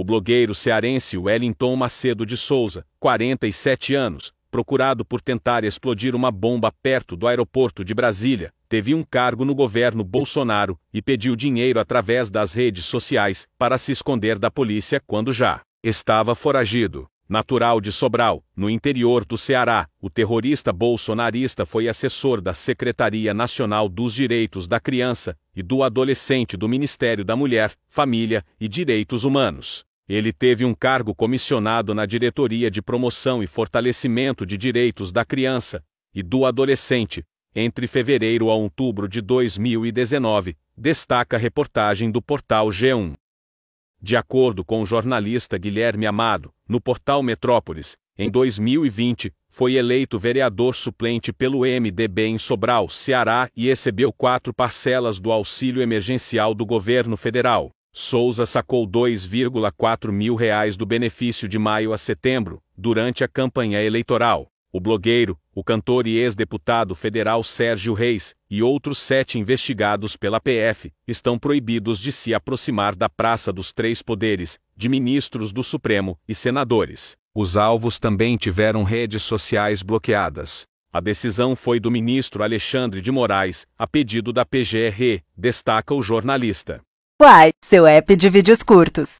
O blogueiro cearense Wellington Macedo de Souza, 47 anos, procurado por tentar explodir uma bomba perto do aeroporto de Brasília, teve um cargo no governo Bolsonaro e pediu dinheiro através das redes sociais para se esconder da polícia quando já estava foragido. Natural de Sobral, no interior do Ceará, o terrorista bolsonarista foi assessor da Secretaria Nacional dos Direitos da Criança e do Adolescente do Ministério da Mulher, Família e Direitos Humanos. Ele teve um cargo comissionado na Diretoria de Promoção e Fortalecimento de Direitos da Criança e do Adolescente, entre fevereiro a outubro de 2019, destaca a reportagem do portal G1. De acordo com o jornalista Guilherme Amado, no portal Metrópolis, em 2020, foi eleito vereador suplente pelo MDB em Sobral, Ceará, e recebeu quatro parcelas do auxílio emergencial do governo federal. Souza sacou 2,4 mil reais do benefício de maio a setembro, durante a campanha eleitoral. O blogueiro, o cantor e ex-deputado federal Sérgio Reis e outros sete investigados pela PF estão proibidos de se aproximar da Praça dos Três Poderes, de ministros do Supremo e senadores. Os alvos também tiveram redes sociais bloqueadas. A decisão foi do ministro Alexandre de Moraes, a pedido da PGR, destaca o jornalista. Uai, seu app de vídeos curtos.